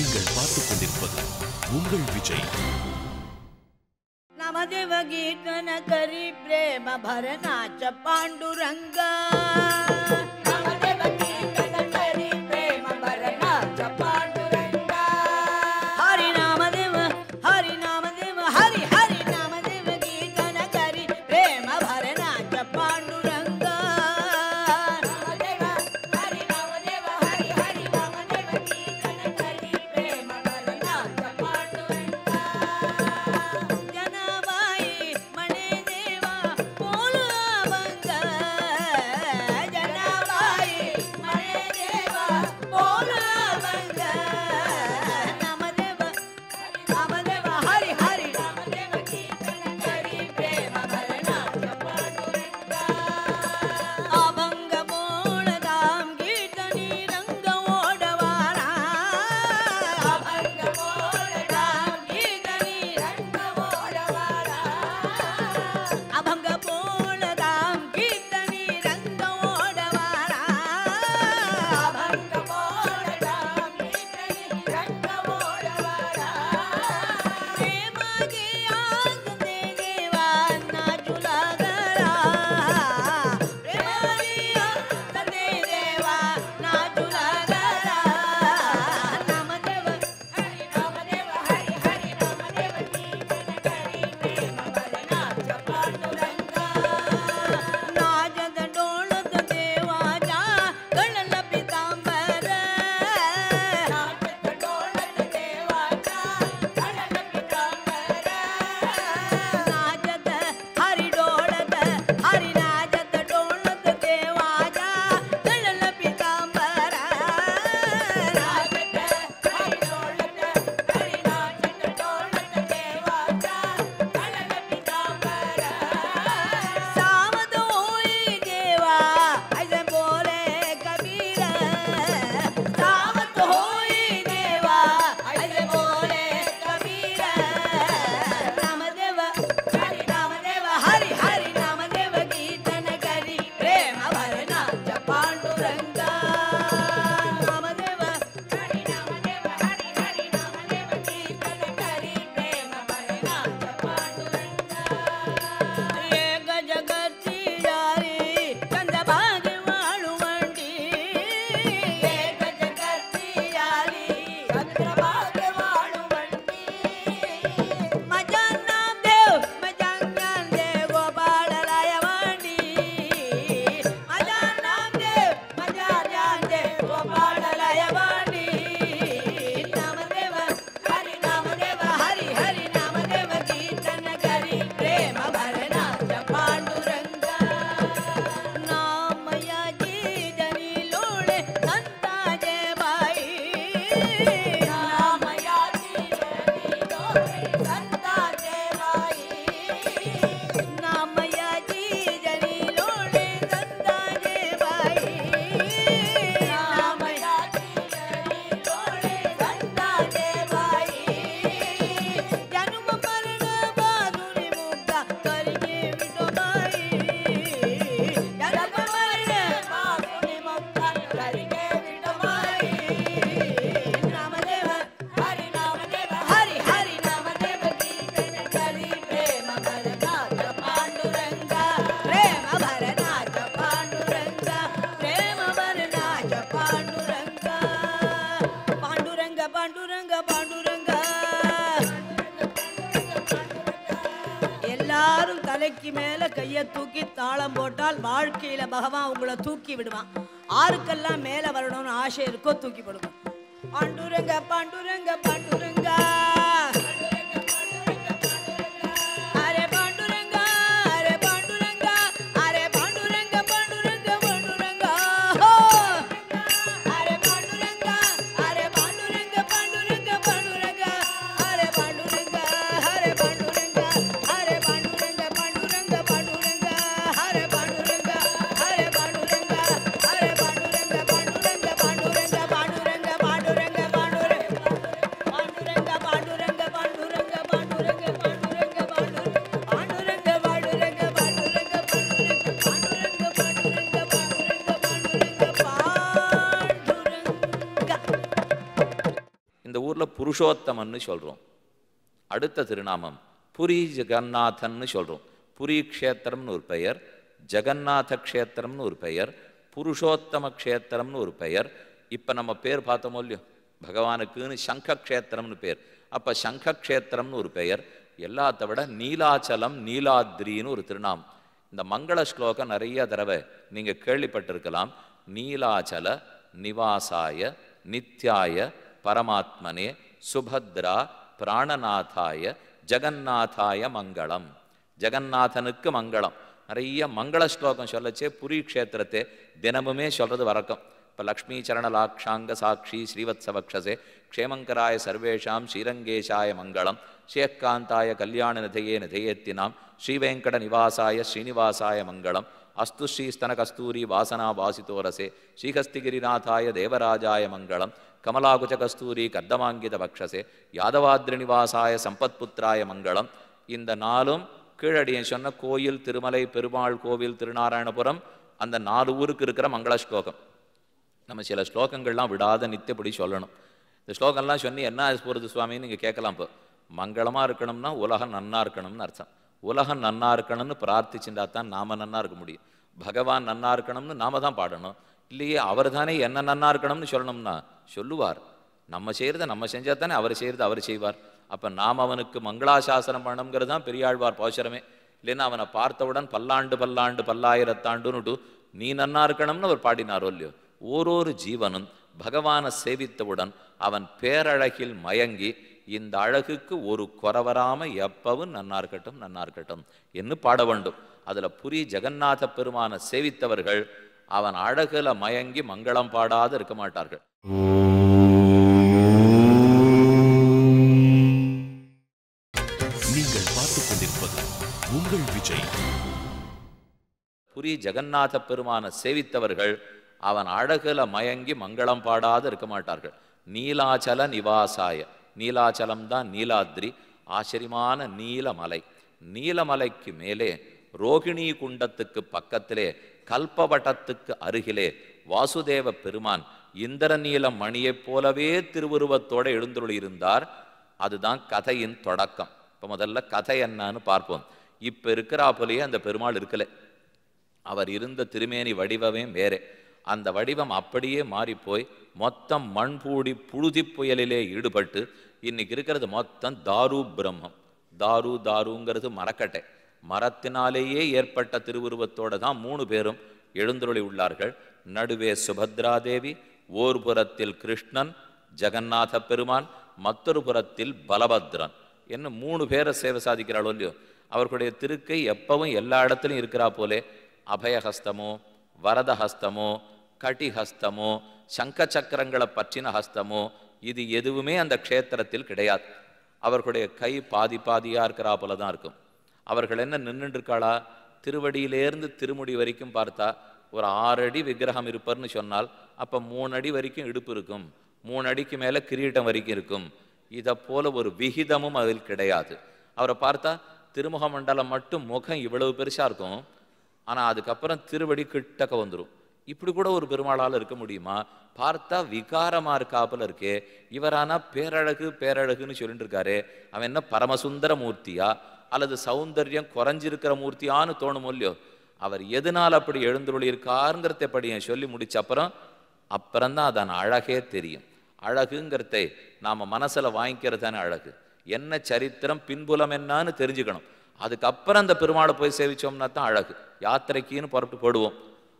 நீங்கள் பார்த்துக் கொண்டிருப்பது உங்கள் விஜய் நமதிவ கீர்த்தன கரி பிரேம பரநாச்ச பாண்டுரங்கா நமதிவ கீர்த்தன தூக்கி விடுவான் ஆருக்கெல்லாம் மேல வரணும்னு ஆசை இருக்கோ தூக்கி விடுவான் பாண்டுரங்க பாண்டுரங்க பாண்டூர் புருஷோத்தமன்னு சொல்கிறோம் அடுத்த திருநாமம் புரி ஜெகநாதன்னு சொல்கிறோம் புரி க்ஷேத்திரம்னு ஒரு பெயர் ஜெகநாத க்ஷேத்திரம்னு ஒரு பெயர் புருஷோத்தம க்ஷேத்திரம்னு ஒரு பெயர் இப்போ நம்ம பேர் பார்த்தோமோ இல்லையோ பகவானுக்குன்னு சங்கக்ஷேத்திரம்னு பேர் அப்போ சங்கக்ஷேத்திரம்னு ஒரு பெயர் எல்லாத்த விட நீலாச்சலம் நீலாத்ரின்னு ஒரு திருநாம் இந்த மங்கள ஸ்லோகம் நிறைய தடவை நீங்கள் கேள்விப்பட்டிருக்கலாம் நீலாச்சல நிவாசாய நித்யாய பரமாத்மனே சுபத்ரா பிராணநாதாய ஜெகநாதாய மங்களம் ஜெகநாதனுக்கு மங்களம் நிறைய மங்கள ஸ்லோகம் சொல்லச்சே புரி க்ஷேத்திரத்தை தினமுமே சொல்கிறது வரக்கம் இப்போ லக்ஷ்மி சரணலாட்சாங்க சாட்சி ஸ்ரீவத்சவக்ஷசே க்ஷேமங்கராய சர்வேஷாம் ஸ்ரீரங்கேஷாய மங்களம் ஸ்ரீயக்காந்தாய கல்யாண நிதையே நிதையத்தினாம் ஸ்ரீவேங்கட நிவாசாய ஸ்ரீனிவாசாய மங்களம் அஸ்து ஸ்ரீஸ்தன கஸ்தூரி வாசனா வாசிதோரசே ஸ்ரீஹஸ்திகிரிநாதாய தேவராஜாய மங்களம் கமலாகுஜ கஸ்தூரி கர்தமாங்கித பக்ஷசே யாதவாத்ரி நிவாசாய புத்திராய மங்களம் இந்த நாளும் கீழடியன் சொன்ன கோயில் திருமலை பெருமாள் கோவில் திருநாராயணபுரம் அந்த நாலு ஊருக்கு இருக்கிற மங்கள ஸ்லோகம் நம்ம சில ஸ்லோகங்கள்லாம் விடாத நித்தியப்படி சொல்லணும் இந்த ஸ்லோகம்லாம் சொன்னி என்ன போகிறது சுவாமின்னு நீங்கள் கேட்கலாம் இப்போ மங்களமாக இருக்கணும்னா உலகம் நன்னா இருக்கணும்னு அர்த்தம் உலகம் நன்னா இருக்கணும்னு பிரார்த்திச்சுட்டா தான் நாம் நன்னா இருக்க முடியும் பகவான் நன்னா இருக்கணும்னு நாம தான் பாடணும் இல்லையே அவர் தானே என்ன நன்னா இருக்கணும்னு சொல்லணும்னா சொல்லுவார் நம்ம செய்கிறத நம்ம செஞ்சால் தானே அவர் செய்கிறத அவர் செய்வார் அப்போ நாம் அவனுக்கு மங்களாசாசனம் பண்ணணுங்கிறது தான் பெரியாழ்வார் பாசுரமே இல்லைன்னா அவனை பார்த்தவுடன் பல்லாண்டு பல்லாண்டு பல்லாயிரத்தாண்டுன்னுட்டு நீ நன்னா இருக்கணும்னு அவர் பாடினாரோ இல்லையோ ஓரோரு ஜீவனும் பகவானை சேவித்தவுடன் அவன் பேரழகில் மயங்கி இந்த அழகுக்கு ஒரு குறவராமல் எப்பவும் நன்னா இருக்கட்டும் நன்னா இருக்கட்டும் என்று பாட வேண்டும் அதில் புரி ஜெகநாத பெருமானை சேவித்தவர்கள் அவன் அழகில் மயங்கி மங்களம் பாடாது இருக்க மாட்டார்கள் நீங்கள் பார்த்து கொண்டிருப்பது உங்கள் விஜய் புரி ஜெகநாத பெருமான சேவித்தவர்கள் அவன் அழகுல மயங்கி மங்களம் பாடாத இருக்க மாட்டார்கள் நீலாச்சல நிவாசாய நீலாச்சலம் தான் நீலாத்ரி ஆச்சரியமான நீலமலை நீலமலைக்கு மேலே ரோகிணி குண்டத்துக்கு பக்கத்திலே கல்பவட்டத்துக்கு அருகிலே வாசுதேவ பெருமான் இந்திரநீல மணியைப் போலவே திருவுருவத்தோடு எழுந்துருளி இருந்தார் அதுதான் கதையின் தொடக்கம் இப்போ முதல்ல கதை என்னன்னு பார்ப்போம் இப்போ இருக்கிறாப்புலேயே அந்த பெருமாள் இருக்கலை அவர் இருந்த திருமேனி வடிவமே வேறே அந்த வடிவம் அப்படியே மாறிப்போய் மொத்தம் மண்பூடி புழுதி புயலிலே ஈடுபட்டு இன்னைக்கு இருக்கிறது மொத்தம் தாரு பிரம்மம் தாரு தாருங்கிறது மரக்கட்டை மரத்தினாலேயே ஏற்பட்ட திருவுருவத்தோடு தான் மூணு பேரும் எழுந்தொழி உள்ளார்கள் நடுவே சுபத்ரா தேவி ஓர் புறத்தில் கிருஷ்ணன் ஜெகநாத பெருமான் மற்றொரு புறத்தில் பலபத்ரன் என்ன மூணு பேரை சேவை சாதிக்கிறாளோ இல்லையோ அவர்களுடைய திருக்கை எப்பவும் எல்லா இடத்துலையும் இருக்கிறா போலே அபயஹஸ்தமோ வரதஹஸ்தமோ கட்டிஹஸ்தமோ சங்க சக்கரங்களை பற்றின ஹஸ்தமோ இது எதுவுமே அந்த க்ஷேத்திரத்தில் கிடையாது அவர்களுடைய கை பாதி பாதியாக இருக்கிறா போல தான் இருக்கும் அவர்கள் என்ன நின்றுட்டு இருக்காளா திருவடியிலேருந்து திருமுடி வரைக்கும் பார்த்தா ஒரு ஆறடி விக்கிரகம் இருப்பர்னு சொன்னால் அப்போ மூணு அடி வரைக்கும் இடுப்பு இருக்கும் மூணு அடிக்கு மேலே கிரீட்டம் வரைக்கும் இருக்கும் இதை போல ஒரு விகிதமும் அதில் கிடையாது அவரை பார்த்தா திருமுக மண்டலம் மட்டும் முகம் இவ்வளவு பெருசாக இருக்கும் ஆனால் அதுக்கப்புறம் திருவடி கிட்டக்க வந்துடும் இப்படி கூட ஒரு பெருமாளால் இருக்க முடியுமா பார்த்தா விகாரமாக இருக்காப்புல இருக்கே இவரானா பேரழகு பேரழகுன்னு சொல்லிட்டு இருக்காரு அவன் என்ன பரமசுந்தர மூர்த்தியா அல்லது சௌந்தர்யம் குறைஞ்சிருக்கிற மூர்த்தியான்னு தோணும் இல்லையோ அவர் எதனால் அப்படி எழுந்துருளியிருக்காருங்கிறத படி சொல்லி முடிச்ச அப்புறம் அப்புறம்தான் அதன் அழகே தெரியும் அழகுங்கிறத நாம் மனசில் வாங்கிக்கிறது தானே அழகு என்ன சரித்திரம் பின்புலம் என்னான்னு தெரிஞ்சுக்கணும் அதுக்கப்புறம் அந்த பெருமாளை போய் சேவிச்சோம்னா தான் அழகு யாத்திரைக்குன்னு புறப்பட்டு போடுவோம்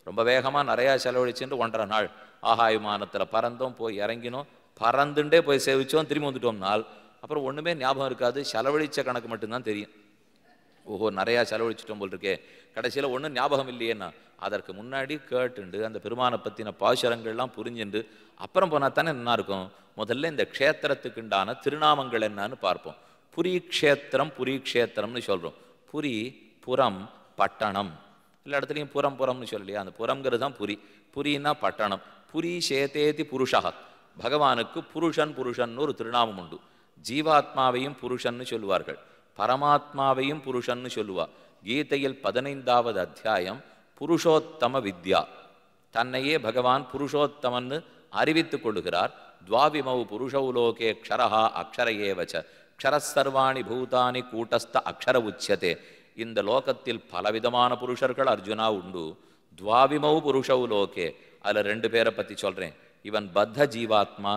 ரொம்ப வேகமாக நிறையா செலவழிச்சுட்டு ஒன்றரை நாள் ஆகாயுமானத்தில் பறந்தோம் போய் இறங்கினோம் பறந்துட்டே போய் சேவிச்சோம் திரும்பி வந்துட்டோம்னால் அப்புறம் ஒன்றுமே ஞாபகம் இருக்காது செலவழித்த கணக்கு மட்டும்தான் தெரியும் ஓஹோ நிறையா செலவழிச்சிட்டோம் போல் இருக்கே கடைசியில் ஒன்றும் ஞாபகம் இல்லையேன்னா அதற்கு முன்னாடி கேட்டுண்டு அந்த பெருமானை பற்றின பாசுரங்கள்லாம் புரிஞ்சுண்டு அப்புறம் போனால் தானே நல்லா இருக்கும் முதல்ல இந்த க்ஷேத்திரத்துக்குண்டான திருநாமங்கள் என்னன்னு பார்ப்போம் புரி க்ஷேத்திரம் புரி க்ஷேத்திரம்னு சொல்கிறோம் புரி புறம் பட்டணம் எல்லா இடத்துலையும் புறம் புறம்னு சொல்லலையா அந்த புறங்கிறது தான் புரி புரின்னா பட்டணம் புரி சேத்தேதி புருஷா பகவானுக்கு புருஷன் புருஷன் ஒரு திருநாமம் உண்டு ஜீவாத்மாவையும் புருஷன்னு சொல்லுவார்கள் பரமாத்மாவையும் புருஷன்னு சொல்லுவா கீதையில் பதினைந்தாவது அத்தியாயம் புருஷோத்தம வித்யா தன்னையே பகவான் புருஷோத்தமன்னு அறிவித்துக் கொள்ளுகிறார் துவாவிமௌ புருஷவுலோகே க்ஷரஹா அக்ஷர ஏவச்ச க்ஷரசர்வாணி பூதானி கூட்டஸ்த அக்ஷர உச்சதே இந்த லோகத்தில் பலவிதமான புருஷர்கள் அர்ஜுனா உண்டு துவாவிமௌ புருஷவுலோகே அதில் ரெண்டு பேரை பற்றி சொல்கிறேன் இவன் பத்த ஜீவாத்மா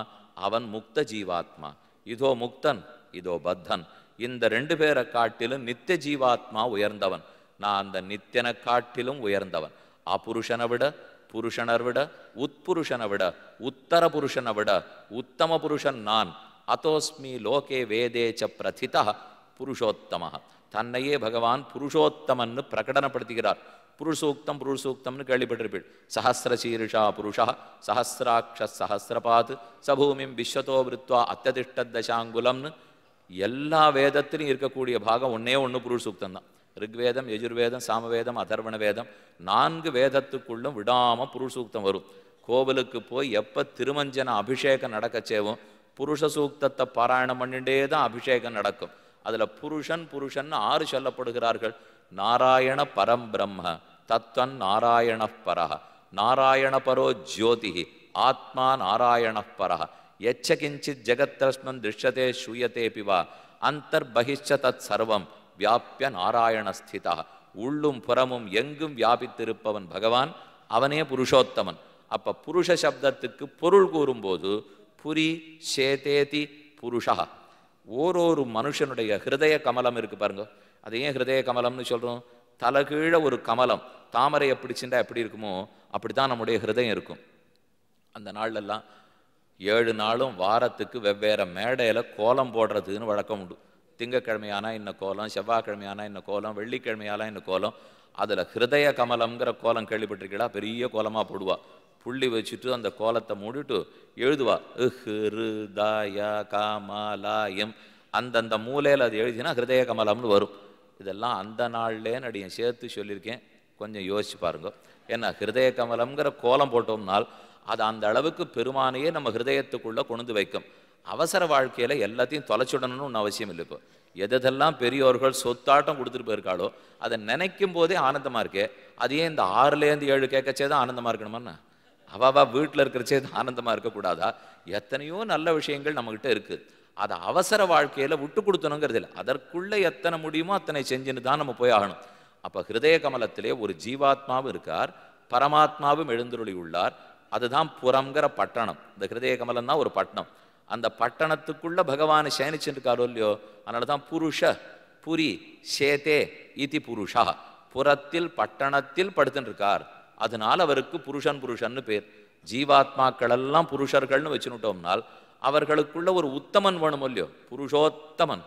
அவன் முக்த ஜீவாத்மா இதோ முக்தன் இதோ பத்தன் இந்த ரெண்டு பேரை காட்டிலும் நித்திய ஜீவாத்மா உயர்ந்தவன் நான் அந்த நித்தியனை காட்டிலும் உயர்ந்தவன் அபுருஷனை விட புருஷனர் விட உட்புருஷனை விட உத்தர புருஷனை விட உத்தம புருஷன் நான் அத்தோஸ்மி லோகே வேதேச்ச பிரதித புருஷோத்தம தன்னையே பகவான் புருஷோத்தமன்னு பிரகடனப்படுத்துகிறார் புருஷூக்தம் புருஷூக்தம்னு கேள்விப்பட்டிருப்பீள் சஹசிரசீருஷா புருஷா சஹசிராட்ச சஹசிரபாத் சபூமிம் விஸ்வதோ விருத்வா அத்தியதிஷ்ட தசாங்குலம்னு எல்லா வேதத்திலும் இருக்கக்கூடிய பாகம் ஒன்னே ஒன்று புருஷ சூக்தம் தான் ரிக்வேதம் எஜுர்வேதம் சாமவேதம் அதர்வண வேதம் நான்கு வேதத்துக்குள்ளும் விடாமல் புருஷ சூக்தம் வரும் கோவிலுக்கு போய் எப்போ திருமஞ்சன அபிஷேகம் சேவும் புருஷ சூக்தத்தை பாராயணம் பண்ணிட்டே தான் அபிஷேகம் நடக்கும் அதில் புருஷன் புருஷன் ஆறு சொல்லப்படுகிறார்கள் நாராயண பரம் பிரம்ம தத்வன் நாராயண பரஹ நாராயண பரோ ஜோதிஹி ஆத்மா நாராயண பரஹ எச்சகிஞ்சித் ஜெகத்ரஸ்மன் திருஷ்யதே ஸ்ரூயத்தே பிவா அந்தர்பகிஷ்ச தத் சர்வம் வியாபிய நாராயணஸ்திதா உள்ளும் புறமும் எங்கும் வியாபித்திருப்பவன் பகவான் அவனே புருஷோத்தமன் அப்போ புருஷ சப்தத்துக்கு பொருள் கூறும்போது புரி சேதேதி புருஷா ஓரொரு மனுஷனுடைய ஹிருதய கமலம் இருக்கு பாருங்க அது ஏன் ஹிருதய கமலம்னு சொல்கிறோம் தலைகீழ ஒரு கமலம் தாமரை எப்படி சிண்டா எப்படி இருக்குமோ அப்படி தான் நம்முடைய ஹிருதயம் இருக்கும் அந்த நாள்லெல்லாம் ஏழு நாளும் வாரத்துக்கு வெவ்வேறு மேடையில் கோலம் போடுறதுன்னு வழக்கம் உண்டு திங்கக்கிழமையானா இன்ன கோலம் செவ்வாய்க்கிழமையானா இன்ன கோலம் வெள்ளிக்கிழமையானா இன்ன கோலம் அதில் ஹிருதய கமலம்ங்கிற கோலம் கேள்விப்பட்டிருக்கீங்களா பெரிய கோலமாக போடுவா புள்ளி வச்சுட்டு அந்த கோலத்தை மூடிட்டு எழுதுவா ஹிருதயா கமலாயம் அந்தந்த மூலையில் அது எழுதினா ஹிருதய கமலம்னு வரும் இதெல்லாம் அந்த நாள்லே நடிகன் சேர்த்து சொல்லியிருக்கேன் கொஞ்சம் யோசிச்சு பாருங்க ஏன்னா ஹிருதய கமலம்ங்கிற கோலம் போட்டோம்னால் அது அந்த அளவுக்கு பெருமானையே நம்ம ஹிருதயத்துக்குள்ளே கொண்டு வைக்கும் அவசர வாழ்க்கையில் எல்லாத்தையும் தொலைச்சுடணும்னு அவசியம் இல்லை இப்போ எதெல்லாம் பெரியோர்கள் சொத்தாட்டம் கொடுத்துட்டு போயிருக்காளோ அதை நினைக்கும் போதே ஆனந்தமாக இருக்கே அது ஏன் இந்த ஆறுலேருந்து ஏழு கேட்கச்சே தான் ஆனந்தமாக இருக்கணுமாண்ணா அவாவா வீட்டில் இருக்கிறச்சே தான் ஆனந்தமாக இருக்கக்கூடாதா எத்தனையோ நல்ல விஷயங்கள் நம்மக்கிட்ட இருக்குது அதை அவசர வாழ்க்கையில் விட்டு கொடுத்தணுங்கிறது இல்லை அதற்குள்ளே எத்தனை முடியுமோ அத்தனை செஞ்சுன்னு தான் நம்ம போய் ஆகணும் அப்போ ஹிருதய கமலத்திலே ஒரு ஜீவாத்மாவும் இருக்கார் பரமாத்மாவும் எழுந்துருளி உள்ளார் அதுதான் புறங்கிற பட்டணம் இந்த ஹிருதய கமலம் தான் ஒரு பட்டணம் அந்த பட்டணத்துக்குள்ள பகவான் சேனிச்சுருக்காரோ இல்லையோ அதனால தான் புருஷ புரி சேதே இதி புருஷா புறத்தில் பட்டணத்தில் படுத்துட்டுருக்கார் அதனால் அவருக்கு புருஷன் புருஷன்னு பேர் ஜீவாத்மாக்கள் எல்லாம் புருஷர்கள்னு வச்சுனுட்டோம்னால் அவர்களுக்குள்ள ஒரு உத்தமன் வேணும் இல்லையோ புருஷோத்தமன்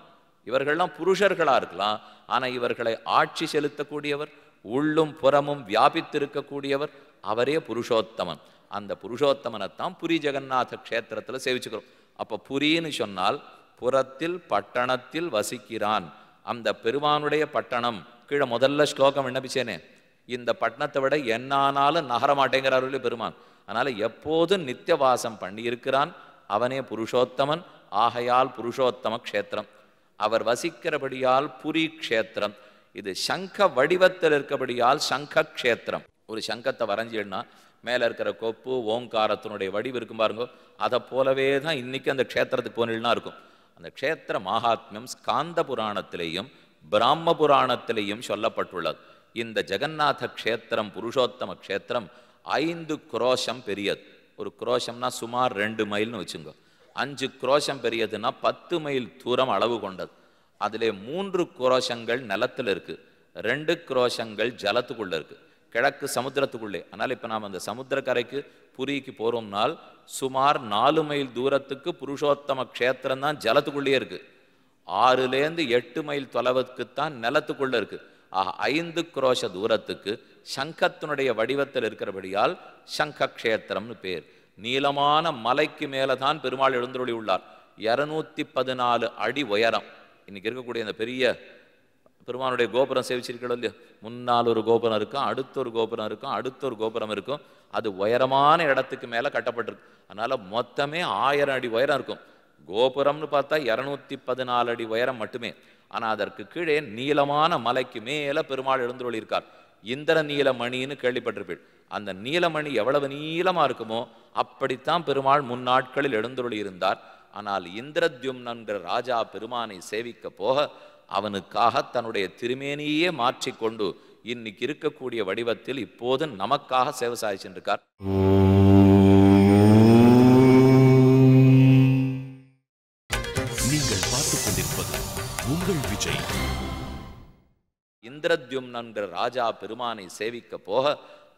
இவர்கள்லாம் புருஷர்களாக இருக்கலாம் ஆனால் இவர்களை ஆட்சி செலுத்தக்கூடியவர் உள்ளும் புறமும் வியாபித்திருக்கக்கூடியவர் அவரே புருஷோத்தமன் அந்த புருஷோத்தமனைத்தான் புரி ஜெகநாத கஷேத்திரத்தில் சேவிச்சுக்கிறோம் அப்போ புரின்னு சொன்னால் புறத்தில் பட்டணத்தில் வசிக்கிறான் அந்த பெருமானுடைய பட்டணம் கீழே முதல்ல ஸ்லோகம் விண்ணப்பிச்சேனே இந்த பட்டணத்தை விட என்னானாலும் நகரமாட்டேங்கிறார் இல்லையோ பெருமான் அதனால் எப்போதும் நித்தியவாசம் பண்ணியிருக்கிறான் அவனே புருஷோத்தமன் ஆகையால் புருஷோத்தம க்ஷேத்திரம் அவர் வசிக்கிறபடியால் புரி க்ஷேத்திரம் இது சங்க வடிவத்தில் இருக்கபடியால் சங்க க்ஷேத்திரம் ஒரு சங்கத்தை வரைஞ்சிடுனா மேலே இருக்கிற கொப்பு ஓங்காரத்தினுடைய வடிவு இருக்கும் பாருங்க அதை போலவே தான் இன்னைக்கு அந்த க்ஷேத்திரத்துக்கு போனா இருக்கும் அந்த க்ஷேத்திர மகாத்மியம் ஸ்காந்த புராணத்திலேயும் பிராம புராணத்திலேயும் சொல்லப்பட்டுள்ளது இந்த ஜெகநாத க்ஷேத்திரம் புருஷோத்தம க்ஷேத்திரம் ஐந்து குரோஷம் பெரியது ஒரு குரோஷம்னா சுமார் ரெண்டு மைல்னு வச்சுங்க அஞ்சு குரோஷம் பெரியதுன்னா பத்து மைல் தூரம் அளவு கொண்டது அதிலே மூன்று குரோஷங்கள் நிலத்தில் இருக்குது ரெண்டு குரோஷங்கள் ஜலத்துக்குள்ளே இருக்குது கிழக்கு சமுத்திரத்துக்குள்ளே ஆனால் இப்போ நாம் அந்த சமுத்திரக்கரைக்கு புரிக்கு போகிறோம்னால் சுமார் நாலு மைல் தூரத்துக்கு புருஷோத்தம க்ஷேத்திரம் தான் ஜலத்துக்குள்ளே இருக்குது ஆறுலேருந்து எட்டு மைல் தொலைவுக்குத்தான் நிலத்துக்குள்ளே இருக்குது ஆக ஐந்து குரோஷ தூரத்துக்கு சங்கத்தினுடைய வடிவத்தில் இருக்கிறபடியால் சங்க க்ஷேத்திரம்னு பேர் நீளமான மலைக்கு மேலே தான் பெருமாள் எழுந்துருளி உள்ளார் இரநூத்தி பதினாலு அடி உயரம் இன்னைக்கு இருக்கக்கூடிய அந்த பெரிய பெருமானுடைய கோபுரம் சேவிச்சிருக்கிறோம் இல்லையோ முன்னால் ஒரு கோபுரம் இருக்கும் அடுத்த ஒரு கோபுரம் இருக்கும் அடுத்த ஒரு கோபுரம் இருக்கும் அது உயரமான இடத்துக்கு மேலே கட்டப்பட்டிருக்கு அதனால் மொத்தமே ஆயிரம் அடி உயரம் இருக்கும் கோபுரம்னு பார்த்தா இரநூத்தி பதினாலு அடி உயரம் மட்டுமே ஆனால் அதற்கு கீழே நீளமான மலைக்கு மேலே பெருமாள் இருக்கார் இந்திர நீலமணின்னு கேள்விப்பட்டிருப்பீள் அந்த நீலமணி எவ்வளவு நீளமாக இருக்குமோ அப்படித்தான் பெருமாள் முன்னாட்களில் எழுந்துருளி இருந்தார் ஆனால் இந்திரத்யும்னங்கிற ராஜா பெருமானை சேவிக்க போக அவனுக்காக தன்னுடைய திருமேனியே மாற்றிக்கொண்டு இன்னைக்கு இருக்கக்கூடிய வடிவத்தில் இப்போது நமக்காக சேவை சாதிச்சுருக்கார் நீங்கள் கொண்டிருப்பது உங்கள் விஜய் ராஜா பெருமானை சேவிக்க போக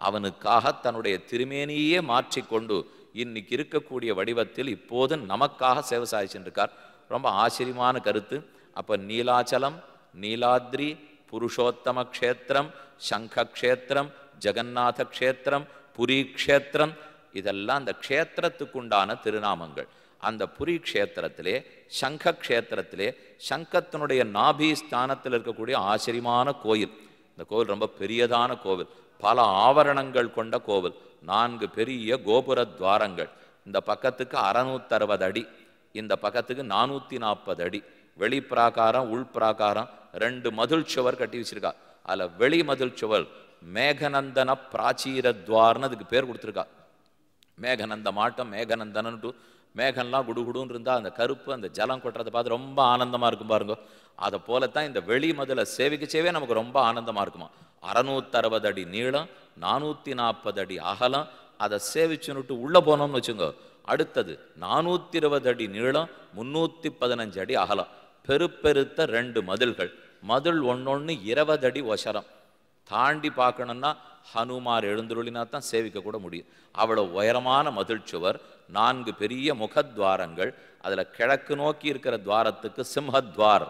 அவனுக்காக தன்னுடைய திருமேனியே மாற்றிக்கொண்டு இன்னைக்கு இருக்கக்கூடிய வடிவத்தில் இப்போது நமக்காக சேவை சாதிச்சுருக்கார் ரொம்ப ஆச்சரியமான கருத்து அப்போ நீலாச்சலம் நீலாத்ரி புருஷோத்தம க்ஷேத்திரம் சங்க க்ஷேத்திரம் ஜெகநாத க்ஷேத்திரம் புரி க்ஷேத்திரம் இதெல்லாம் அந்த க்ஷேத்திரத்துக்குண்டான திருநாமங்கள் அந்த புரி க்ஷேத்திரத்திலே சங்க க்ஷேத்திரத்திலே சங்கத்தினுடைய நாபி ஸ்தானத்தில் இருக்கக்கூடிய ஆச்சரியமான கோயில் இந்த கோவில் ரொம்ப பெரியதான கோவில் பல ஆவரணங்கள் கொண்ட கோவில் நான்கு பெரிய கோபுர துவாரங்கள் இந்த பக்கத்துக்கு அறநூத்தறுபது அடி இந்த பக்கத்துக்கு நானூற்றி நாற்பது அடி வெளி பிராகாரம் உள் பிராகாரம் ரெண்டு மதுள் சுவர் கட்டி வச்சிருக்கா அதில் வெளி மதுள் சுவர் மேகநந்தன பிராச்சீரத்வார்னு அதுக்கு பேர் கொடுத்துருக்கா மேகநந்த மாட்டம் மேகநந்தனன்ட்டு மேகம்லாம் குடுகுடுன்னு இருந்தால் அந்த கருப்பு அந்த ஜலம் கொட்டுறதை பார்த்து ரொம்ப ஆனந்தமாக இருக்கும் பாருங்க அதை போல தான் இந்த வெளி மதுளை சேவிக்கச்சேவே நமக்கு ரொம்ப ஆனந்தமாக இருக்குமா அறநூத்தறுபது அடி நீளம் நானூற்றி நாற்பது அடி அகலம் அதை சேவிச்சுன்னுட்டு உள்ளே போனோம்னு வச்சுங்க அடுத்தது நானூற்றி இருபது அடி நீளம் முந்நூற்றி பதினஞ்சு அடி அகலம் பெருப்பெருத்த ரெண்டு மதில்கள் மதில் ஒன்னொன்று இருபது அடி ஒசரம் தாண்டி பார்க்கணுன்னா ஹனுமார் எழுந்துருளினா தான் சேவிக்க கூட முடியும் அவ்வளோ உயரமான மதில் சுவர் நான்கு பெரிய முகத்வாரங்கள் அதில் கிழக்கு நோக்கி இருக்கிற துவாரத்துக்கு சிம்ஹத்வார்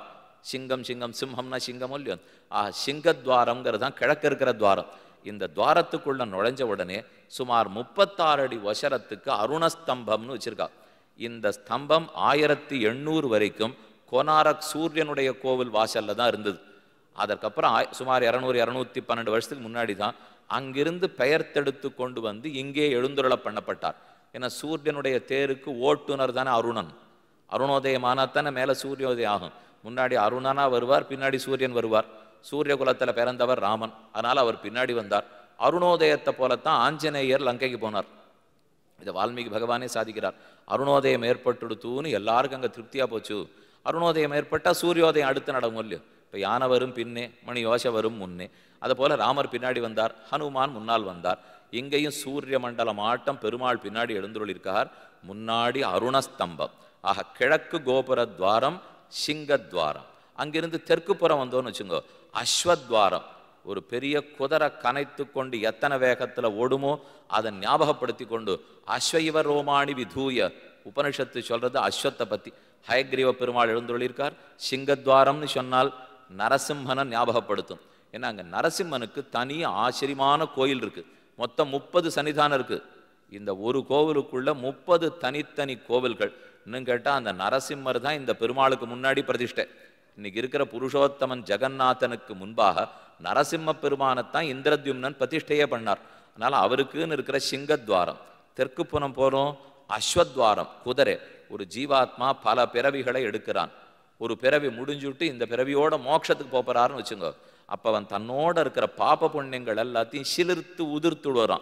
சிங்கம் சிங்கம் சிம்ஹம்னா சிங்கம் இல்லையோ ஆஹ் சிங்கத்வாரங்கிறது தான் கிழக்கு இருக்கிற துவாரம் இந்த துவாரத்துக்குள்ள நுழைஞ்ச உடனே சுமார் முப்பத்தாறு அடி ஒசரத்துக்கு அருணஸ்தம்பம்னு வச்சுருக்கா இந்த ஸ்தம்பம் ஆயிரத்தி எண்ணூறு வரைக்கும் கோனாரக் சூரியனுடைய கோவில் வாசலில் தான் இருந்தது அதற்கப்புறம் சுமார் இரநூறு இரநூத்தி பன்னெண்டு வருஷத்துக்கு முன்னாடி தான் அங்கிருந்து பெயர்த்தெடுத்து கொண்டு வந்து இங்கே எழுந்துருள பண்ணப்பட்டார் ஏன்னா சூரியனுடைய தேருக்கு ஓட்டுநர் தானே அருணன் அருணோதயமானால் தானே மேலே சூரியோதயம் ஆகும் முன்னாடி அருணனா வருவார் பின்னாடி சூரியன் வருவார் சூரிய குலத்தில் பிறந்தவர் ராமன் அதனால் அவர் பின்னாடி வந்தார் அருணோதயத்தை போலத்தான் ஆஞ்சநேயர் லங்கைக்கு போனார் இதை வால்மீகி பகவானே சாதிக்கிறார் அருணோதயம் ஏற்பட்டுடுத்துன்னு எல்லாருக்கும் அங்கே திருப்தியாக போச்சு அருணோதயம் ஏற்பட்டால் சூரியோதயம் அடுத்து நடக்கும் இல்லையோ இப்போ யானை வரும் பின்னே மணி யோசை வரும் முன்னே அதை போல் ராமர் பின்னாடி வந்தார் ஹனுமான் முன்னால் வந்தார் இங்கேயும் சூரிய மண்டலம் ஆட்டம் பெருமாள் பின்னாடி எழுந்துள்ளிருக்கார் முன்னாடி அருணஸ்தம்பம் ஆக கிழக்கு கோபுர துவாரம் சிங்கத்வாரம் அங்கிருந்து தெற்கு புறம் வந்தோன்னு வச்சுங்கோ அஸ்வத்வாரம் ஒரு பெரிய குதிரை கனைத்து கொண்டு எத்தனை வேகத்தில் ஓடுமோ அதை ஞாபகப்படுத்தி கொண்டு அஸ்வைவ ரோமாணி விதூய உபனிஷத்து சொல்கிறது அஸ்வத்தை பற்றி ஹயக்ரீவ பெருமாள் எழுந்துள்ளிருக்கார் சிங்கத்வாரம்னு சொன்னால் நரசிம்மனை ஞாபகப்படுத்தும் ஏன்னா அங்கே நரசிம்மனுக்கு தனி ஆச்சரியமான கோயில் இருக்குது மொத்தம் முப்பது சன்னிதானம் இருக்குது இந்த ஒரு கோவிலுக்குள்ள முப்பது தனித்தனி கோவில்கள் இன்னும் கேட்டால் அந்த நரசிம்மர் தான் இந்த பெருமாளுக்கு முன்னாடி பிரதிஷ்டை இன்னைக்கு இருக்கிற புருஷோத்தமன் ஜெகநாதனுக்கு முன்பாக நரசிம்ம பெருமானைத்தான் இந்திரத்யும்னன் பிரதிஷ்டையே பண்ணார் அதனால் அவருக்குன்னு இருக்கிற சிங்கத்வாரம் தெற்கு புறம் போகிறோம் அஸ்வத்வாரம் குதிரை ஒரு ஜீவாத்மா பல பிறவிகளை எடுக்கிறான் ஒரு பிறவி முடிஞ்சுட்டு இந்த பிறவியோட மோட்சத்துக்கு போகிறாருன்னு வச்சுங்க அப்போ அவன் தன்னோட இருக்கிற பாப்ப புண்ணியங்கள் எல்லாத்தையும் சிலிர்த்து உதிர்த்து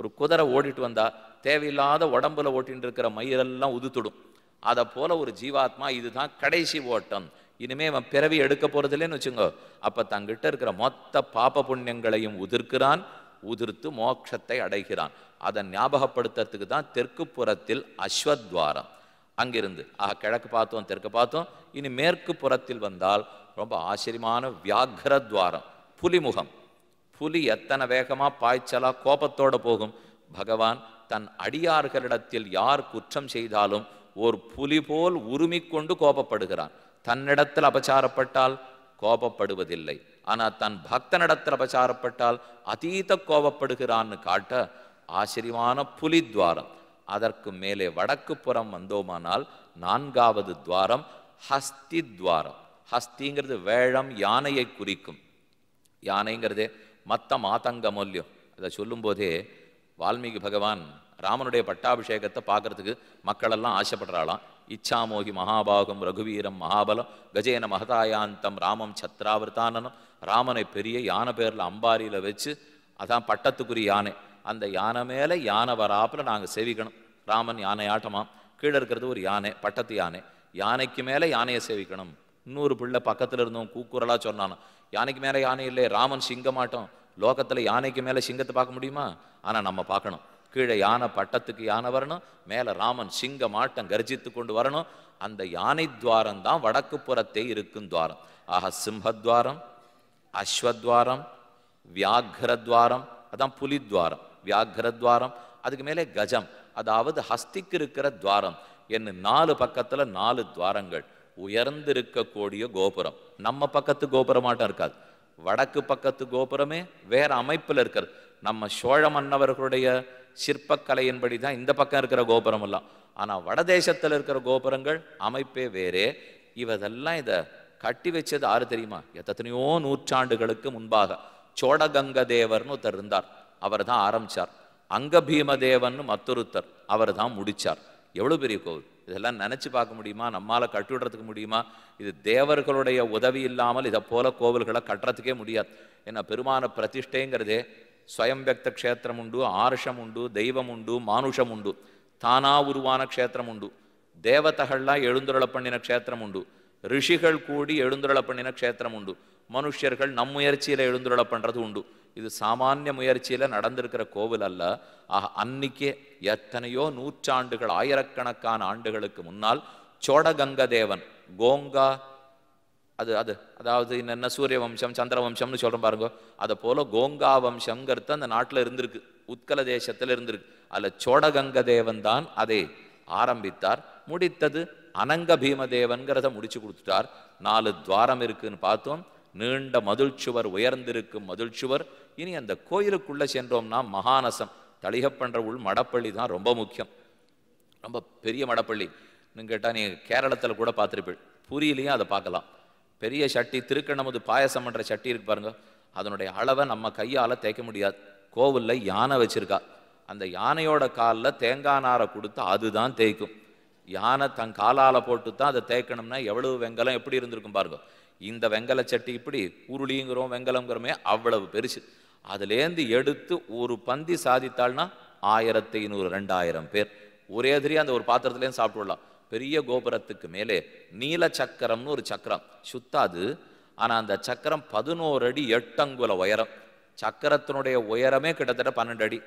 ஒரு குதிரை ஓடிட்டு வந்தா தேவையில்லாத உடம்புல ஓட்டின் இருக்கிற மயிரெல்லாம் உதுத்துடும் அதை போல ஒரு ஜீவாத்மா இதுதான் கடைசி ஓட்டம் இனிமே அவன் பிறவி எடுக்க இல்லைன்னு வச்சுங்க அப்போ தங்கிட்ட இருக்கிற மொத்த பாப புண்ணியங்களையும் உதிர்க்கிறான் உதிர்த்து மோட்சத்தை அடைகிறான் அதை ஞாபகப்படுத்துறதுக்கு தான் தெற்கு புறத்தில் அஸ்வத்வாரம் அங்கிருந்து ஆக கிழக்கு பார்த்தோம் தெற்கு பார்த்தோம் இனி மேற்கு புறத்தில் வந்தால் ரொம்ப ஆச்சரியமான வியாகரத்வாரம் புலிமுகம் புலி எத்தனை வேகமாக பாய்ச்சலா கோபத்தோடு போகும் பகவான் தன் அடியார்களிடத்தில் யார் குற்றம் செய்தாலும் ஒரு புலி போல் கொண்டு கோபப்படுகிறான் தன்னிடத்தில் அபச்சாரப்பட்டால் கோபப்படுவதில்லை ஆனால் தன் பக்தனிடத்தில் அபச்சாரப்பட்டால் அதீத கோபப்படுகிறான்னு காட்ட ஆச்சரியமான துவாரம் அதற்கு மேலே வடக்கு புறம் வந்தோமானால் நான்காவது துவாரம் ஹஸ்தி துவாரம் ஹஸ்திங்கிறது வேழம் யானையை குறிக்கும் யானைங்கிறது மத்த மாதங்க மொல்யம் அதை சொல்லும்போதே வால்மீகி பகவான் ராமனுடைய பட்டாபிஷேகத்தை பார்க்கறதுக்கு மக்களெல்லாம் ஆசைப்படுறாளாம் இச்சாமோகி மகாபாகம் ரகுவீரம் மகாபலம் கஜேன மகதாயாந்தம் ராமம் சத்ராவர்த்தானனம் ராமனை பெரிய யானை பேரில் அம்பாரியில் வச்சு அதான் பட்டத்துக்குரிய யானை அந்த யானை மேலே யானை வராப்பில் நாங்கள் சேவிக்கணும் ராமன் யானை ஆட்டமாம் கீழே இருக்கிறது ஒரு யானை பட்டத்து யானை யானைக்கு மேலே யானையை சேவிக்கணும் இன்னொரு பிள்ளை பக்கத்தில் இருந்தோம் கூக்குரலாக சொன்னானோ யானைக்கு மேலே யானை இல்லை ராமன் சிங்கமாட்டோம் லோகத்தில் யானைக்கு மேலே சிங்கத்தை பார்க்க முடியுமா ஆனால் நம்ம பார்க்கணும் கீழே யானை பட்டத்துக்கு யானை வரணும் மேலே ராமன் சிங்க மாட்டம் கர்ஜித்து கொண்டு வரணும் அந்த யானை துவாரம் தான் வடக்கு புறத்தே இருக்கும் துவாரம் ஆக சிம்ஹத்வாரம் அஸ்வத்வாரம் வியாகரத்வாரம் அதான் புலித்வாரம் வியாகரத்வாரம் அதுக்கு மேலே கஜம் அதாவது ஹஸ்திக்கு இருக்கிற துவாரம் என்ன நாலு பக்கத்தில் நாலு துவாரங்கள் உயர்ந்திருக்கக்கூடிய கோபுரம் நம்ம பக்கத்து கோபுரமாட்டம் இருக்காது வடக்கு பக்கத்து கோபுரமே வேற அமைப்பில் இருக்கிறது நம்ம சோழ மன்னவர்களுடைய சிற்பக்கலையின்படி தான் இந்த பக்கம் இருக்கிற கோபுரம் எல்லாம் ஆனால் வடதேசத்தில் இருக்கிற கோபுரங்கள் அமைப்பே வேறே இவதெல்லாம் இதை கட்டி வச்சது ஆறு தெரியுமா எத்தனையோ நூற்றாண்டுகளுக்கு முன்பாக சோடகங்க தேவர்னு ஒருத்தர் இருந்தார் அவர் தான் ஆரம்பித்தார் அங்கபீமதேவன் மத்தொருத்தர் அவர் தான் முடித்தார் எவ்வளோ பெரிய கோவில் இதெல்லாம் நினச்சி பார்க்க முடியுமா நம்மளால் கட்டிவிடுறதுக்கு முடியுமா இது தேவர்களுடைய உதவி இல்லாமல் இதை போல கோவில்களை கட்டுறதுக்கே முடியாது ஏன்னா பெருமான பிரதிஷ்டைங்கிறதே ஸ்வயம் வியக்த க்ஷேத்திரம் உண்டு ஆர்ஷம் உண்டு தெய்வம் உண்டு மானுஷம் உண்டு தானா உருவான க்ஷேத்திரம் உண்டு தேவதகள்லாம் எழுந்துருளை பண்ணின க்ஷேத்திரம் உண்டு ரிஷிகள் கூடி எழுந்துருளை பண்ணின க்ஷேத்திரம் உண்டு மனுஷர்கள் நம் முயற்சியில் எழுந்துள்ள பண்ணுறது உண்டு இது சாமானிய முயற்சியில் நடந்திருக்கிற கோவில் அல்ல ஆக அன்னைக்கே எத்தனையோ நூற்றாண்டுகள் ஆயிரக்கணக்கான ஆண்டுகளுக்கு முன்னால் சோடகங்க தேவன் கோங்கா அது அது அதாவது என்னென்ன சூரிய வம்சம் சந்திர வம்சம்னு சொல்கிறோம் பாருங்க அதை போல் கோங்கா வம்சங்கிறது அந்த நாட்டில் இருந்திருக்கு உத்கல தேசத்தில் இருந்திருக்கு அதில் சோடகங்க தேவன் தான் அதை ஆரம்பித்தார் முடித்தது அனங்க பீமதேவன்கிறத முடிச்சு கொடுத்துட்டார் நாலு துவாரம் இருக்குன்னு பார்த்தோம் நீண்ட மதுள் சுவர் உயர்ந்திருக்கும் மதுள் சுவர் இனி அந்த கோயிலுக்குள்ளே சென்றோம்னா மகானசம் தளிகப்பன்ற உள் மடப்பள்ளி தான் ரொம்ப முக்கியம் ரொம்ப பெரிய மடப்பள்ளி கேட்டால் நீ கேரளத்தில் கூட பார்த்துருப்பீள் புரியலையும் அதை பார்க்கலாம் பெரிய சட்டி திருக்கண்ணமுது பாயசம் பண்ணுற சட்டி இருக்கு பாருங்க அதனுடைய அளவை நம்ம கையால் தேய்க்க முடியாது கோவிலில் யானை வச்சிருக்கா அந்த யானையோட காலில் தேங்காய் நாரை கொடுத்து அதுதான் தேய்க்கும் யானை தன் காலால் போட்டு தான் அதை தேய்க்கணும்னா எவ்வளவு வெங்கலம் எப்படி இருந்திருக்கும் பாருங்க இந்த வெங்கல சட்டி இப்படி உருளிங்கிறோம் வெங்கலங்கிறோமே அவ்வளவு பெருசு அதுலேருந்து எடுத்து ஒரு பந்தி சாதித்தாள்னா ஆயிரத்தி ஐநூறு ரெண்டாயிரம் பேர் ஒரே அந்த ஒரு பாத்திரத்துலேயும் சாப்பிட்டுடலாம் பெரிய கோபுரத்துக்கு மேலே நீல சக்கரம்னு ஒரு சக்கரம் சுத்தாது ஆனால் அந்த சக்கரம் பதினோரு அடி எட்டங்குல உயரம் சக்கரத்தினுடைய உயரமே கிட்டத்தட்ட பன்னெண்டு அடி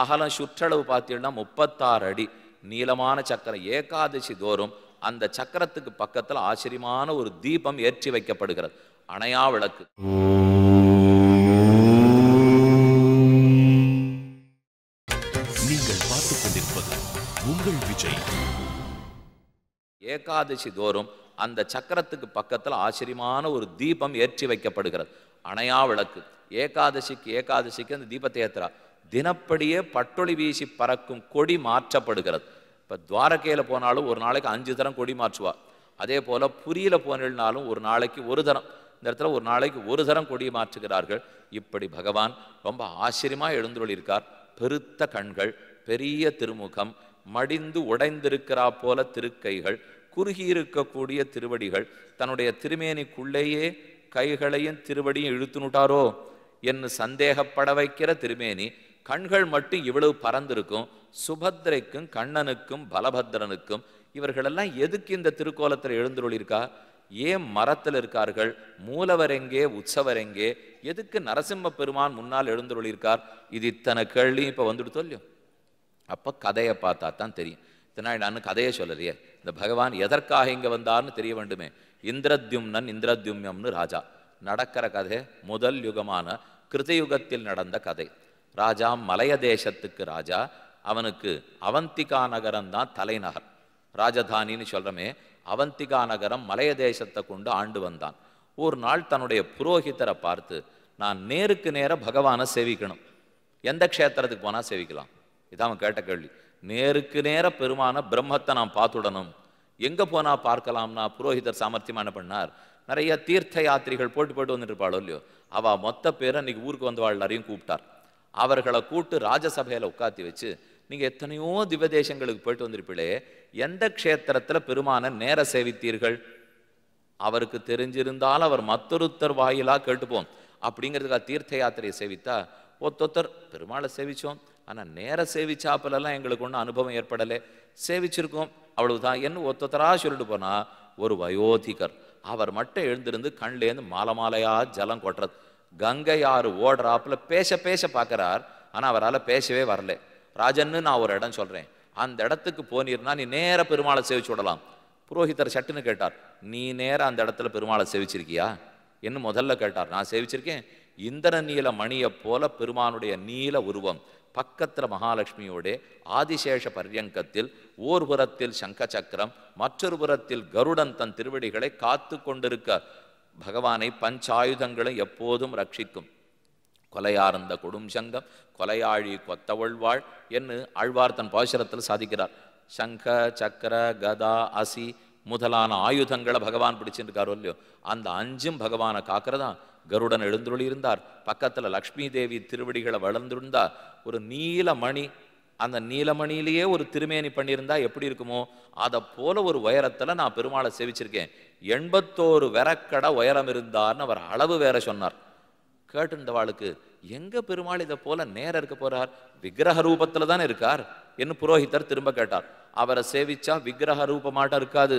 அகலம் சுற்றளவு பார்த்தீங்கன்னா முப்பத்தாறு அடி நீளமான சக்கரம் ஏகாதசி தோறும் அந்த சக்கரத்துக்கு பக்கத்தில் ஆச்சரியமான ஒரு தீபம் ஏற்றி வைக்கப்படுகிறது அணையா விளக்கு நீங்கள் கொண்டிருப்பது உங்கள் விஜய் ஏகாதசி தோறும் அந்த சக்கரத்துக்கு பக்கத்தில் ஆச்சரியமான ஒரு தீபம் ஏற்றி வைக்கப்படுகிறது அணையா விளக்கு ஏகாதசிக்கு ஏகாதசிக்கு அந்த தீபத்தை ஏத்துறா தினப்படியே பட்டொளி வீசி பறக்கும் கொடி மாற்றப்படுகிறது இப்போ துவாரகையில் போனாலும் ஒரு நாளைக்கு அஞ்சு தரம் கொடி மாற்றுவா அதே போல் புரியல போனாலும் ஒரு நாளைக்கு ஒரு தரம் இந்த இடத்துல ஒரு நாளைக்கு ஒரு தரம் கொடி மாற்றுகிறார்கள் இப்படி பகவான் ரொம்ப ஆச்சரியமாக எழுந்துள்ளிருக்கார் பெருத்த கண்கள் பெரிய திருமுகம் மடிந்து உடைந்திருக்கிறா போல திருக்கைகள் குறுகியிருக்கக்கூடிய திருவடிகள் தன்னுடைய திருமேனிக்குள்ளேயே கைகளையும் திருவடியும் இழுத்துனுட்டாரோ என்று சந்தேகப்பட வைக்கிற திருமேனி கண்கள் மட்டும் இவ்வளவு பறந்திருக்கும் சுபத்ரைக்கும் கண்ணனுக்கும் பலபத்ரனுக்கும் இவர்களெல்லாம் எதுக்கு இந்த திருக்கோலத்தில் எழுந்துருளிருக்கா ஏன் மரத்தில் இருக்கார்கள் மூலவர் எங்கே உற்சவர் எங்கே எதுக்கு நரசிம்ம பெருமான் முன்னால் எழுந்துருளிருக்கார் இது இத்தனை கேள்வியும் இப்போ வந்துட்டு சொல்லியும் அப்போ கதையை பார்த்தா தான் தெரியும் இத்தனை நான் கதையை சொல்லலையே இந்த பகவான் எதற்காக இங்கே வந்தார்னு தெரிய வேண்டுமே இந்திரத்யும்னன் இந்திரத்யும்யம்னு ராஜா நடக்கிற கதை முதல் யுகமான கிருதயுகத்தில் நடந்த கதை ராஜா மலைய தேசத்துக்கு ராஜா அவனுக்கு அவந்திகா நகரம் தான் தலைநகர் ராஜதானின்னு சொல்கிறோமே அவந்திகா நகரம் மலைய தேசத்தை கொண்டு ஆண்டு வந்தான் ஒரு நாள் தன்னுடைய புரோஹிதரை பார்த்து நான் நேருக்கு நேர பகவானை சேவிக்கணும் எந்த க்ஷேத்திரத்துக்கு போனால் சேவிக்கலாம் இதான் அவன் கேட்ட கேள்வி நேருக்கு நேர பெருமான பிரம்மத்தை நான் பார்த்துடணும் எங்கே போனால் பார்க்கலாம்னா புரோஹிதர் சாமர்த்தியமான பண்ணார் நிறைய தீர்த்த யாத்திரிகள் போட்டு போட்டு வந்துட்டு இருப்பாளோ இல்லையோ அவள் மொத்த பேரை இன்னைக்கு ஊருக்கு வந்தவாள் எல்லாரையும் கூப்பிட்டார் அவர்களை கூட்டு ராஜசபையில் உட்காத்தி வச்சு நீங்கள் எத்தனையோ திவதேசங்களுக்கு போயிட்டு வந்திருப்பீங்களே எந்த க்ஷேத்திரத்தில் பெருமான நேர சேவித்தீர்கள் அவருக்கு தெரிஞ்சிருந்தால் அவர் மற்றொருத்தர் வாயிலாக கேட்டுப்போம் அப்படிங்கிறதுக்காக தீர்த்த யாத்திரையை சேவித்தா ஒத்தொத்தர் பெருமாளை சேவித்தோம் ஆனால் நேர சேவிச்சாப்பிலெல்லாம் எங்களுக்கு ஒன்றும் அனுபவம் ஏற்படலை சேவிச்சிருக்கோம் அவ்வளவுதான் என்ன ஒத்தொத்தராக சொல்லிட்டு போனால் ஒரு வயோதிகர் அவர் மட்டும் எழுந்திருந்து கண்லேருந்து மாலை மாலையாக ஜலம் கொட்டுறது கங்கை ஆறு ஓடுறாப்புல பேச பேச பார்க்குறார் ஆனால் அவரால் பேசவே வரல ராஜன்னு நான் ஒரு இடம் சொல்கிறேன் அந்த இடத்துக்கு போனீர்னா நீ நேர பெருமாளை சேவிச்சு விடலாம் புரோஹிதர் சட்டுன்னு கேட்டார் நீ நேரம் அந்த இடத்துல பெருமாளை சேவிச்சிருக்கியா என்ன முதல்ல கேட்டார் நான் சேவிச்சிருக்கேன் இந்திர நீல மணியை போல பெருமானுடைய நீல உருவம் பக்கத்தில் மகாலட்சுமியோட ஆதிசேஷ பரியங்கத்தில் ஓர் புறத்தில் சங்கச்சக்கரம் மற்றொரு புறத்தில் கருடன் தன் திருவடிகளை காத்து கொண்டிருக்க பகவானை பஞ்சாயுதங்களும் எப்போதும் ரட்சிக்கும் கொலையார்ந்த கொடும் சங்கம் கொலையாழி கொத்தவள்வாள் என்று ஆழ்வார் தன் பாசுரத்தில் சாதிக்கிறார் சங்க சக்கர கதா அசி முதலான ஆயுதங்களை பகவான் பிடிச்சிருக்காரோ இல்லையோ அந்த அஞ்சும் பகவானை காக்கிறதா கருடன் எழுந்துருளி இருந்தார் பக்கத்தில் லக்ஷ்மி தேவி திருவடிகளை வளர்ந்துருந்தா ஒரு நீலமணி அந்த நீலமணியிலேயே ஒரு திருமேனி பண்ணியிருந்தா எப்படி இருக்குமோ அதை போல ஒரு உயரத்தில் நான் பெருமாளை சேவிச்சிருக்கேன் எண்பத்தோரு வெரக்கடை உயரம் இருந்தார்னு அவர் அளவு வேற சொன்னார் வாளுக்கு எங்க பெருமாள் இதை போல நேரம் இருக்க போறார் விக்கிரக ரூபத்துல தானே இருக்கார் என்று புரோஹித்தர் திரும்ப கேட்டார் அவரை சேவிச்சா விக்கிரக ரூபமாட்ட இருக்காது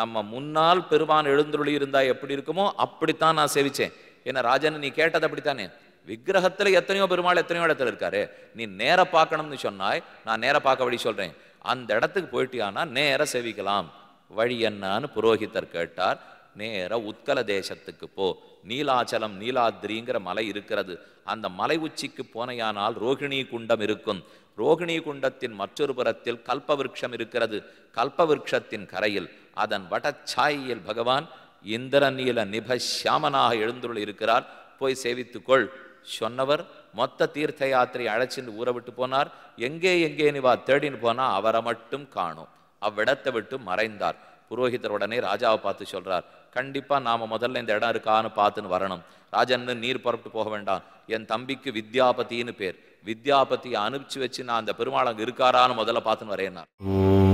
நம்ம முன்னால் பெருமான் எழுந்துருளி இருந்தா எப்படி இருக்குமோ அப்படித்தான் நான் சேவிச்சேன் ஏன்னா ராஜன் நீ கேட்டது அப்படித்தானே விக்கிரகத்துல எத்தனையோ பெருமாள் எத்தனையோ இடத்துல இருக்காரு நீ நேர பார்க்கணும்னு சொன்னாய் நான் நேர பார்க்க வழி சொல்றேன் அந்த இடத்துக்கு போயிட்டியானா நேர சேவிக்கலாம் வழி என்னான்னு புரோகிதர் கேட்டார் நேர உத்கல தேசத்துக்கு போ நீலாச்சலம் நீலாத்ரிங்கிற மலை இருக்கிறது அந்த மலை உச்சிக்கு போனையானால் ரோகிணி குண்டம் இருக்கும் ரோகிணி குண்டத்தின் மற்றொரு புறத்தில் கல்பவிருஷம் இருக்கிறது கல்பவிருஷத்தின் கரையில் அதன் வடச்சாயில் பகவான் இந்திர நீல நிபஷியாமனாக எழுந்துள்ள இருக்கிறார் போய் சேவித்துக்கொள் சொன்னவர் மொத்த தீர்த்த யாத்திரை அழைச்சின்னு ஊற விட்டு போனார் எங்கே எங்கே நிவா தேடின்னு போனால் அவரை மட்டும் காணும் அவ்விடத்தை விட்டு மறைந்தார் புரோகிதர் உடனே ராஜாவை பார்த்து சொல்றார் கண்டிப்பாக நாம் முதல்ல இந்த இடம் இருக்கான்னு பார்த்துன்னு வரணும் ராஜன்னு நீர் புறப்பட்டு போக வேண்டாம் என் தம்பிக்கு வித்யாபதினு பேர் வித்யாபதியை அனுப்பிச்சு வச்சு நான் அந்த பெருமாள் அங்கே இருக்காரான்னு முதல்ல பார்த்துன்னு வரையினார்